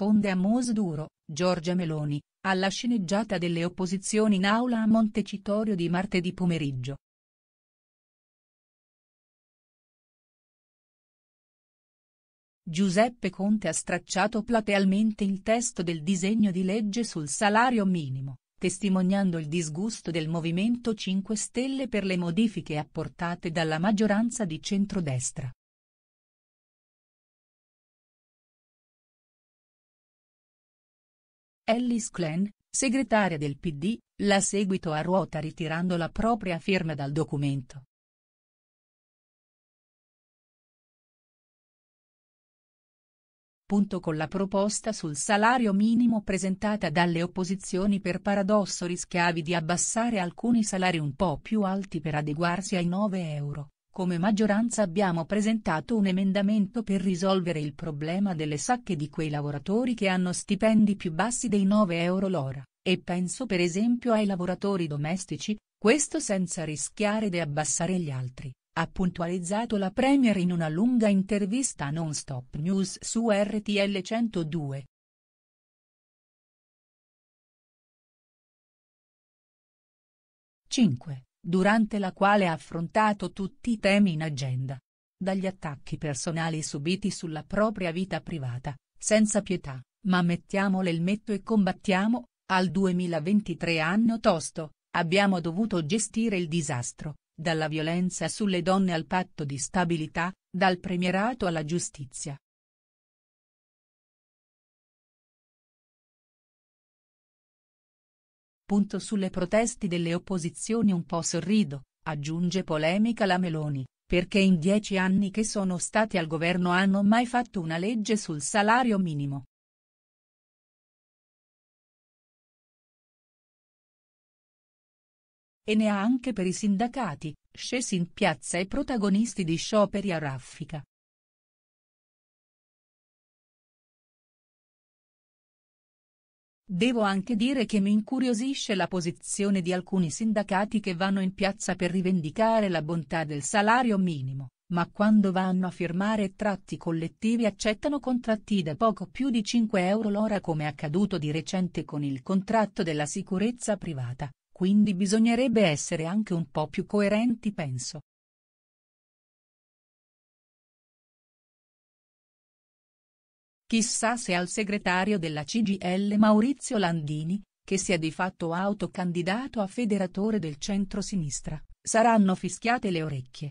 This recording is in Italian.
risponde a Mosduro, Giorgia Meloni, alla sceneggiata delle opposizioni in aula a Montecitorio di martedì pomeriggio. Giuseppe Conte ha stracciato platealmente il testo del disegno di legge sul salario minimo, testimoniando il disgusto del Movimento 5 Stelle per le modifiche apportate dalla maggioranza di centrodestra. Ellis Klein, segretaria del PD, l'ha seguito a ruota ritirando la propria firma dal documento. Punto con la proposta sul salario minimo presentata dalle opposizioni per paradosso rischiavi di abbassare alcuni salari un po' più alti per adeguarsi ai 9 euro come maggioranza abbiamo presentato un emendamento per risolvere il problema delle sacche di quei lavoratori che hanno stipendi più bassi dei 9 euro l'ora, e penso per esempio ai lavoratori domestici, questo senza rischiare di abbassare gli altri, ha puntualizzato la Premier in una lunga intervista a Non Stop News su RTL 102. Cinque durante la quale ha affrontato tutti i temi in agenda. Dagli attacchi personali subiti sulla propria vita privata, senza pietà, ma mettiamo l'elmetto e combattiamo, al 2023 anno tosto, abbiamo dovuto gestire il disastro, dalla violenza sulle donne al patto di stabilità, dal premierato alla giustizia, Punto sulle proteste delle opposizioni un po' sorrido, aggiunge polemica la Meloni, perché in dieci anni che sono stati al governo hanno mai fatto una legge sul salario minimo. E ne ha anche per i sindacati, scesi in piazza e protagonisti di scioperi a raffica. Devo anche dire che mi incuriosisce la posizione di alcuni sindacati che vanno in piazza per rivendicare la bontà del salario minimo, ma quando vanno a firmare tratti collettivi accettano contratti da poco più di 5 euro l'ora come accaduto di recente con il contratto della sicurezza privata, quindi bisognerebbe essere anche un po' più coerenti penso. Chissà se al segretario della CGL Maurizio Landini, che si è di fatto autocandidato a federatore del centro-sinistra, saranno fischiate le orecchie.